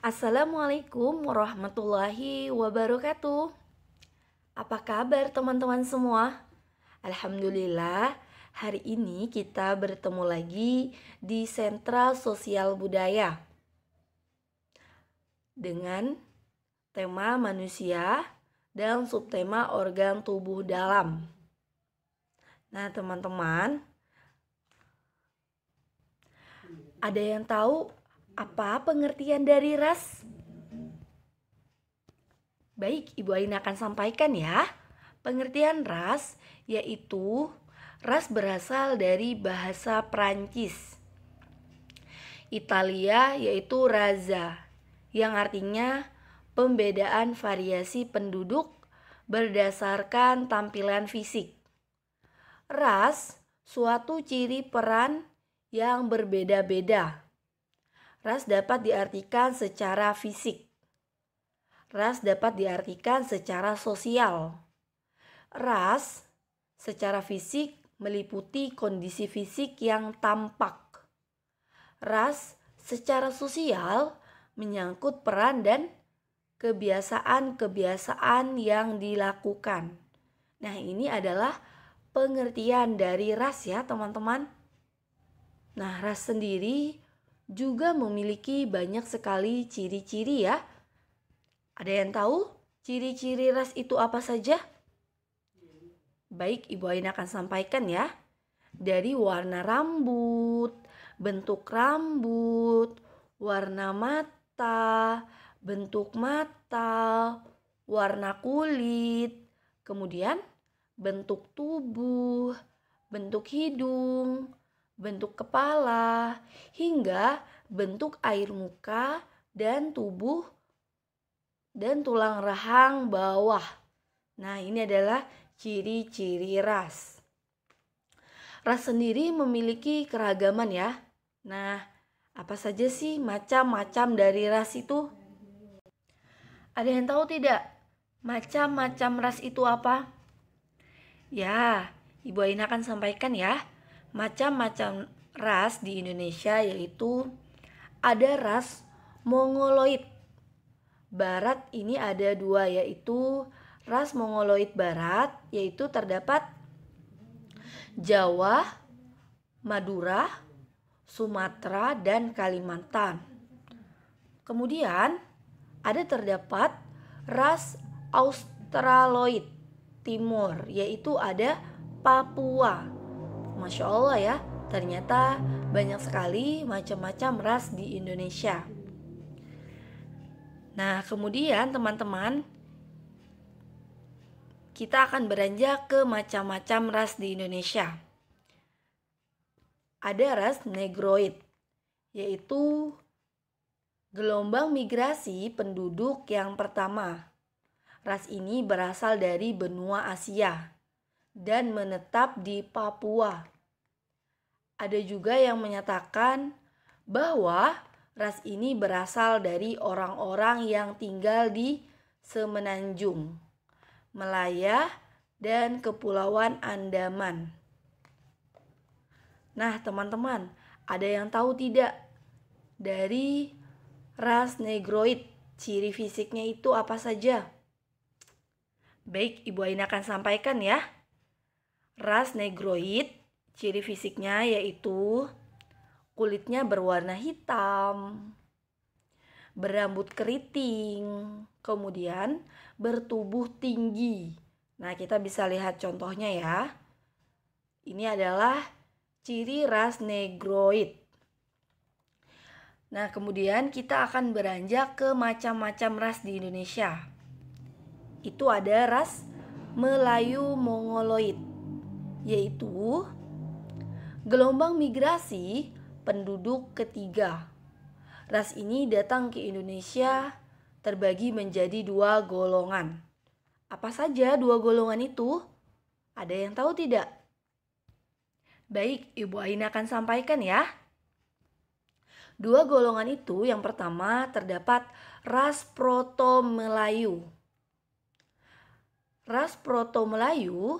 Assalamualaikum warahmatullahi wabarakatuh. Apa kabar teman-teman semua? Alhamdulillah, hari ini kita bertemu lagi di Sentra Sosial Budaya dengan tema manusia dan subtema organ tubuh dalam. Nah, teman-teman, ada yang tahu apa pengertian dari ras? Baik, Ibu Aina akan sampaikan ya. Pengertian ras yaitu ras berasal dari bahasa Prancis. Italia yaitu raza yang artinya pembedaan variasi penduduk berdasarkan tampilan fisik. Ras suatu ciri peran yang berbeda-beda Ras dapat diartikan secara fisik. Ras dapat diartikan secara sosial. Ras secara fisik meliputi kondisi fisik yang tampak. Ras secara sosial menyangkut peran dan kebiasaan-kebiasaan yang dilakukan. Nah, ini adalah pengertian dari ras ya, teman-teman. Nah, ras sendiri juga memiliki banyak sekali ciri-ciri ya. Ada yang tahu ciri-ciri ras itu apa saja? Baik, Ibu Ain akan sampaikan ya. Dari warna rambut, bentuk rambut, warna mata, bentuk mata, warna kulit, kemudian bentuk tubuh, bentuk hidung, bentuk kepala, hingga bentuk air muka dan tubuh dan tulang rahang bawah. Nah, ini adalah ciri-ciri ras. Ras sendiri memiliki keragaman ya. Nah, apa saja sih macam-macam dari ras itu? Ada yang tahu tidak? Macam-macam ras itu apa? Ya, Ibu Aina akan sampaikan ya macam-macam ras di Indonesia yaitu ada ras mongoloid. Barat ini ada dua yaitu ras mongoloid barat yaitu terdapat Jawa, Madura, Sumatera, dan Kalimantan. Kemudian ada terdapat ras Australoid timur yaitu ada Papua, Masya Allah ya, ternyata banyak sekali macam-macam ras di Indonesia. Nah, kemudian teman-teman, kita akan beranjak ke macam-macam ras di Indonesia. Ada ras negroid, yaitu gelombang migrasi penduduk yang pertama. Ras ini berasal dari benua Asia dan menetap di Papua ada juga yang menyatakan bahwa ras ini berasal dari orang-orang yang tinggal di Semenanjung, Melaya, dan Kepulauan Andaman. Nah, teman-teman, ada yang tahu tidak dari ras negroid ciri fisiknya itu apa saja? Baik, Ibu Aina akan sampaikan ya. Ras negroid Ciri fisiknya yaitu kulitnya berwarna hitam, berambut keriting, kemudian bertubuh tinggi. Nah, kita bisa lihat contohnya ya. Ini adalah ciri ras negroid. Nah, kemudian kita akan beranjak ke macam-macam ras di Indonesia. Itu ada ras Melayu Mongoloid, yaitu Gelombang migrasi penduduk ketiga. Ras ini datang ke Indonesia terbagi menjadi dua golongan. Apa saja dua golongan itu? Ada yang tahu tidak? Baik, Ibu Aina akan sampaikan ya. Dua golongan itu yang pertama terdapat ras proto Melayu. Ras proto Melayu,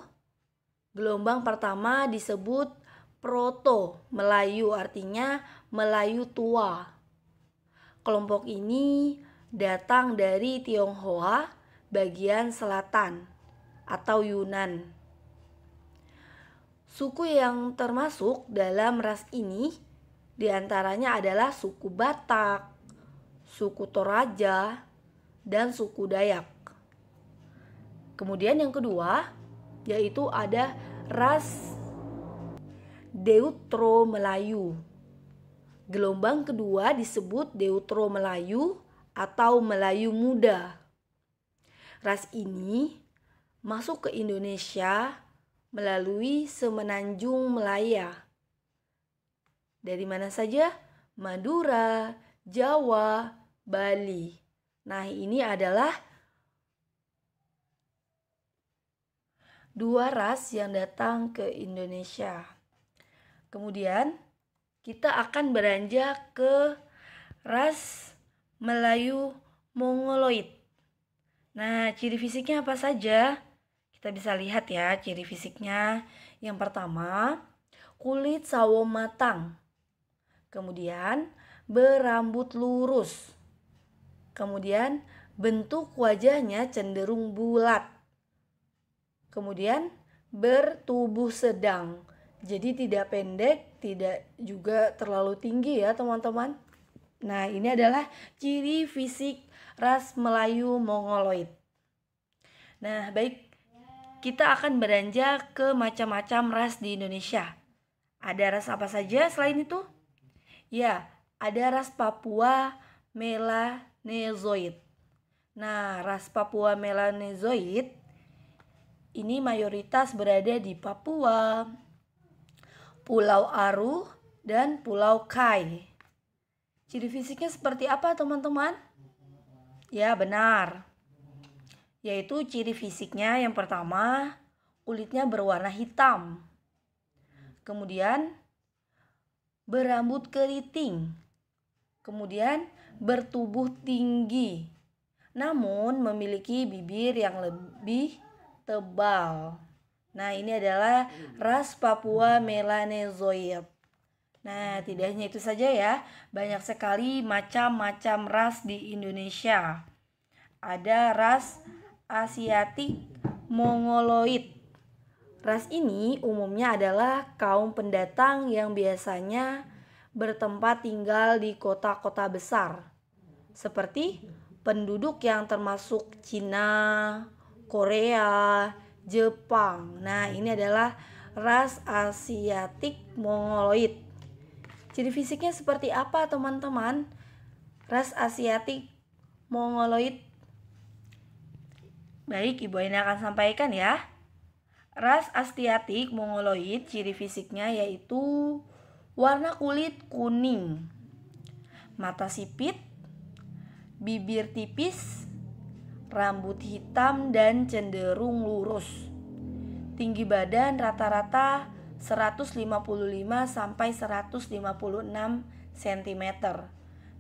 gelombang pertama disebut Proto Melayu artinya Melayu tua. Kelompok ini datang dari Tionghoa bagian selatan atau Yunan. Suku yang termasuk dalam ras ini diantaranya adalah suku Batak, suku Toraja, dan suku Dayak. Kemudian yang kedua yaitu ada ras Deutro Melayu. Gelombang kedua disebut Deutro Melayu atau Melayu Muda. Ras ini masuk ke Indonesia melalui Semenanjung Melaya. Dari mana saja? Madura, Jawa, Bali. Nah, ini adalah dua ras yang datang ke Indonesia. Kemudian kita akan beranjak ke ras Melayu Mongoloid. Nah, ciri fisiknya apa saja? Kita bisa lihat ya ciri fisiknya. Yang pertama, kulit sawo matang. Kemudian, berambut lurus. Kemudian, bentuk wajahnya cenderung bulat. Kemudian, bertubuh sedang jadi tidak pendek, tidak juga terlalu tinggi ya teman-teman. Nah ini adalah ciri fisik ras Melayu Mongoloid. Nah baik, kita akan beranjak ke macam-macam ras di Indonesia. Ada ras apa saja selain itu? Ya, ada ras Papua Melanezoid. Nah, ras Papua Melanezoid ini mayoritas berada di Papua, Pulau Aru, dan Pulau Kai. Ciri fisiknya seperti apa teman-teman? Ya benar, yaitu ciri fisiknya yang pertama kulitnya berwarna hitam. Kemudian berambut keriting. Kemudian bertubuh tinggi. Namun memiliki bibir yang lebih tebal. Nah, ini adalah hmm. ras Papua Melanesia Nah, tidak hanya itu saja ya, banyak sekali macam-macam ras di Indonesia. Ada ras Asiatik Mongoloid. Ras ini umumnya adalah kaum pendatang yang biasanya bertempat tinggal di kota-kota besar, seperti penduduk yang termasuk Cina, Korea, Jepang. Nah, ini adalah ras Asiatik Mongoloid. Ciri fisiknya seperti apa, teman-teman? Ras Asiatik Mongoloid. Baik, Ibu ini akan sampaikan ya. Ras Asiatik Mongoloid ciri fisiknya yaitu warna kulit kuning, mata sipit, bibir tipis, rambut hitam dan cenderung lurus. Tinggi badan rata-rata 155 sampai 156 cm.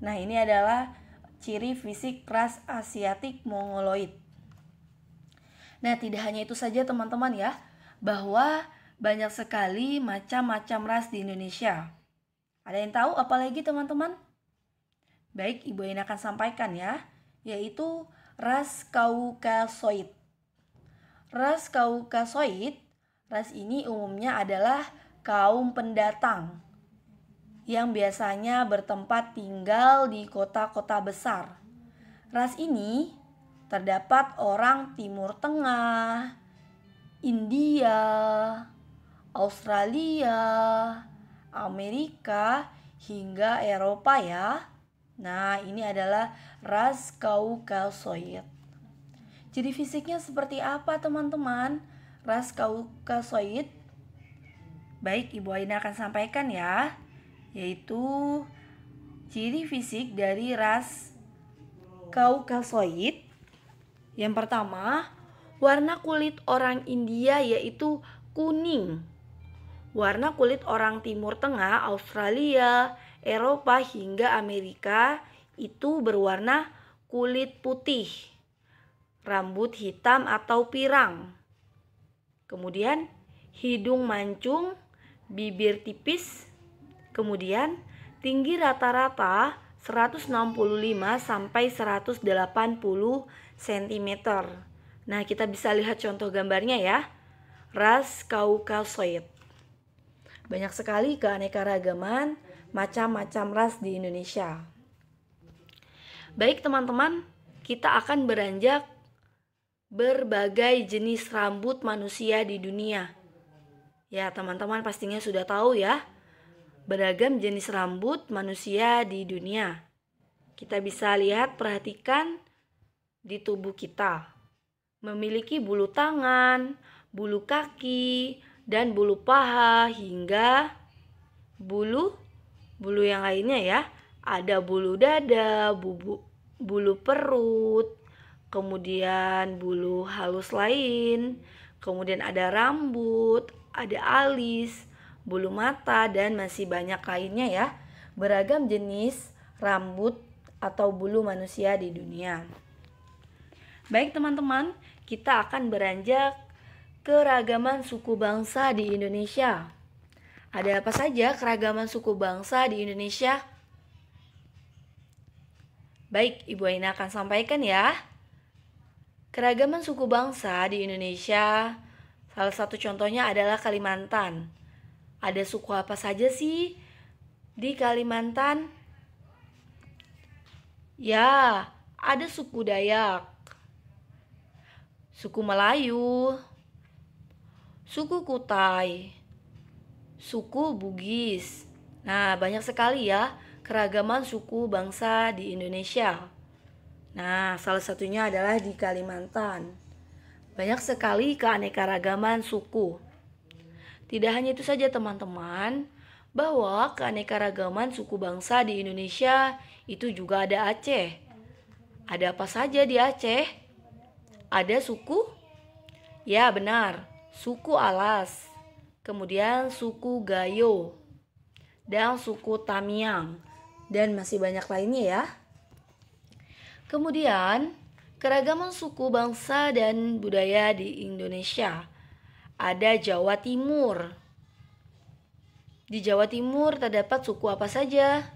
Nah, ini adalah ciri fisik ras Asiatik Mongoloid. Nah, tidak hanya itu saja teman-teman ya, bahwa banyak sekali macam-macam ras di Indonesia. Ada yang tahu apalagi teman-teman? Baik, Ibu ini akan sampaikan ya, yaitu ras kaukasoid. Ras kaukasoid, ras ini umumnya adalah kaum pendatang yang biasanya bertempat tinggal di kota-kota besar. Ras ini terdapat orang Timur Tengah, India, Australia, Amerika, hingga Eropa ya. Nah, ini adalah ras Kaukasoid. Jadi fisiknya seperti apa teman-teman? Ras Kaukasoid. Baik, Ibu Aina akan sampaikan ya, yaitu ciri fisik dari ras Kaukasoid. Yang pertama, warna kulit orang India yaitu kuning. Warna kulit orang Timur Tengah, Australia, Eropa hingga Amerika itu berwarna kulit putih, rambut hitam atau pirang. Kemudian hidung mancung, bibir tipis. Kemudian tinggi rata-rata 165 sampai 180 cm. Nah, kita bisa lihat contoh gambarnya ya. Ras Kaukasoid. Banyak sekali keanekaragaman macam-macam ras di Indonesia. Baik teman-teman, kita akan beranjak berbagai jenis rambut manusia di dunia. Ya, teman-teman pastinya sudah tahu ya, beragam jenis rambut manusia di dunia. Kita bisa lihat, perhatikan di tubuh kita. Memiliki bulu tangan, bulu kaki, dan bulu paha hingga bulu Bulu yang lainnya ya, ada bulu dada, bubu, bulu perut, kemudian bulu halus lain, kemudian ada rambut, ada alis, bulu mata, dan masih banyak lainnya ya. Beragam jenis rambut atau bulu manusia di dunia. Baik teman-teman, kita akan beranjak keragaman suku bangsa di Indonesia. Ada apa saja keragaman suku bangsa di Indonesia? Baik, Ibu Aina akan sampaikan ya. Keragaman suku bangsa di Indonesia, salah satu contohnya adalah Kalimantan. Ada suku apa saja sih di Kalimantan? Ya, ada suku Dayak, suku Melayu, suku Kutai, suku Bugis. Nah, banyak sekali ya keragaman suku bangsa di Indonesia. Nah, salah satunya adalah di Kalimantan. Banyak sekali keanekaragaman suku. Tidak hanya itu saja teman-teman, bahwa keanekaragaman suku bangsa di Indonesia itu juga ada Aceh. Ada apa saja di Aceh? Ada suku? Ya, benar, suku Alas kemudian suku Gayo, dan suku Tamiang, dan masih banyak lainnya ya. Kemudian, keragaman suku, bangsa, dan budaya di Indonesia. Ada Jawa Timur. Di Jawa Timur terdapat suku apa saja?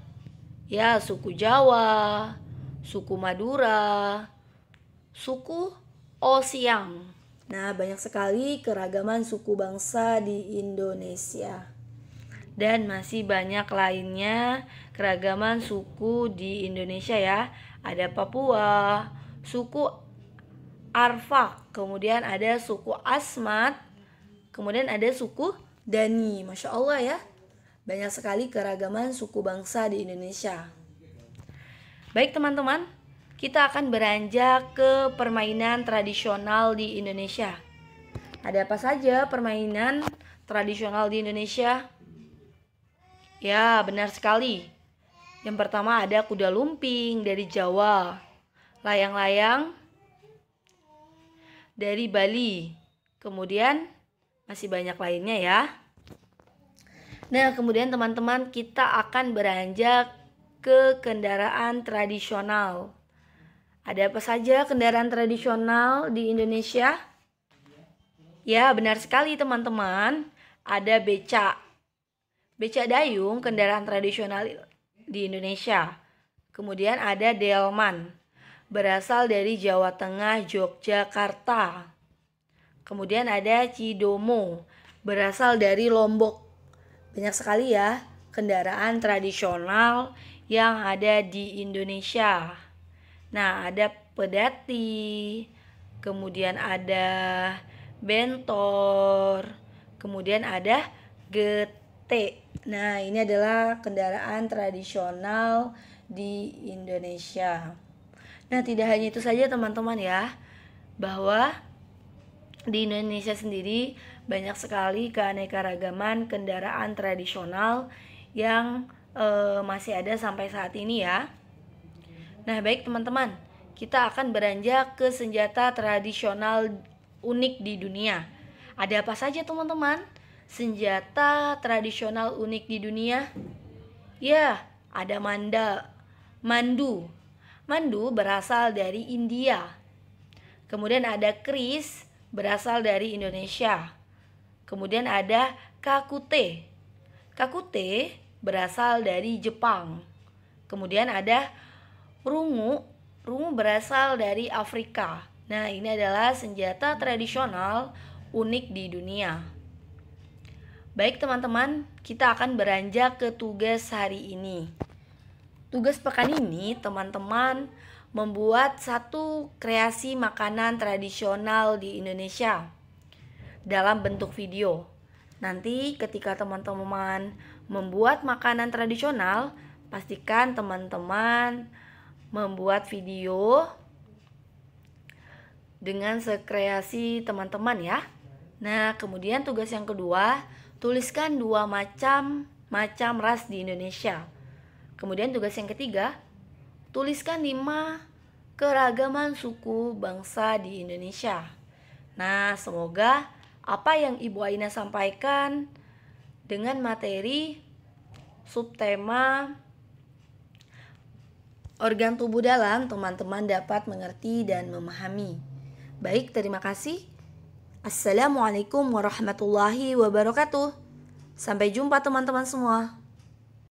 Ya, suku Jawa, suku Madura, suku Osiang, Nah, banyak sekali keragaman suku bangsa di Indonesia. Dan masih banyak lainnya keragaman suku di Indonesia ya. Ada Papua, suku Arfa kemudian ada suku Asmat, kemudian ada suku Dani. Masya Allah ya, banyak sekali keragaman suku bangsa di Indonesia. Baik teman-teman, kita akan beranjak ke permainan tradisional di Indonesia. Ada apa saja permainan tradisional di Indonesia? Ya, benar sekali. Yang pertama ada kuda lumping dari Jawa, layang-layang dari Bali. Kemudian masih banyak lainnya ya. Nah, kemudian teman-teman kita akan beranjak ke kendaraan tradisional. Ada apa saja kendaraan tradisional di Indonesia? Ya, benar sekali teman-teman. Ada beca, beca dayung kendaraan tradisional di Indonesia. Kemudian ada delman. Berasal dari Jawa Tengah, Yogyakarta. Kemudian ada cidomo. Berasal dari Lombok. Banyak sekali ya kendaraan tradisional yang ada di Indonesia. Nah, ada pedati, kemudian ada bentor, kemudian ada gete. Nah, ini adalah kendaraan tradisional di Indonesia. Nah, tidak hanya itu saja teman-teman ya, bahwa di Indonesia sendiri banyak sekali keanekaragaman kendaraan tradisional yang e, masih ada sampai saat ini ya. Nah, baik teman-teman, kita akan beranjak ke senjata tradisional unik di dunia. Ada apa saja teman-teman? Senjata tradisional unik di dunia? Ya, ada manda, mandu. Mandu berasal dari India. Kemudian ada kris, berasal dari Indonesia. Kemudian ada kakute. Kakute berasal dari Jepang. Kemudian ada Rungu, rungu berasal dari Afrika. Nah, ini adalah senjata tradisional unik di dunia. Baik teman-teman, kita akan beranjak ke tugas hari ini. Tugas pekan ini, teman-teman, membuat satu kreasi makanan tradisional di Indonesia dalam bentuk video. Nanti ketika teman-teman membuat makanan tradisional, pastikan teman-teman membuat video dengan sekreasi teman-teman ya. Nah, kemudian tugas yang kedua, tuliskan dua macam macam ras di Indonesia. Kemudian tugas yang ketiga, tuliskan lima keragaman suku bangsa di Indonesia. Nah, semoga apa yang Ibu Aina sampaikan dengan materi subtema organ tubuh dalam teman-teman dapat mengerti dan memahami. Baik, terima kasih. Assalamualaikum warahmatullahi wabarakatuh. Sampai jumpa teman-teman semua.